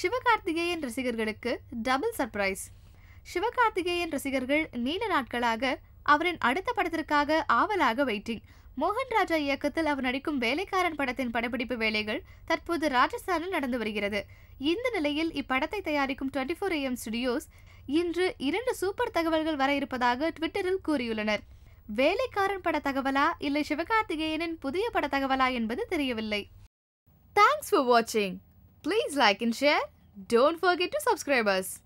சிவகார்த்திகேயன் ரசிகர்களுக்கு double surprise Sivakarthikeyan ரசிகர்கள் நீண்ட நாட்களாக அவரின் அடுத்த படத்திற்காக ஆவலாக வெயிட்டிங் மோகன் ராஜா இயக்கத்தில் அவர் நடிக்கும் வேலைக்காரன் படத்தின் படப்பிடிப்பு வேலைகள் தற்போது ராஜஸ்தானில் நடந்து வருகிறது இந்த நிலையில் இப்படத்தை தயாரிக்கும் டுவெண்ட்டி ஃபோர் ஏஎம் ஸ்டுடியோஸ் இன்று இரண்டு சூப்பர் தகவல்கள் வர இருப்பதாக ட்விட்டரில் கூறியுள்ளனர் வேலைக்காரன் பட தகவலா இல்லை சிவகார்த்திகேயனின் புதிய பட தகவலா என்பது தெரியவில்லை தேங்க்ஸ் ஃபார் வாட்சிங் Please like and share. Don't forget to subscribe us.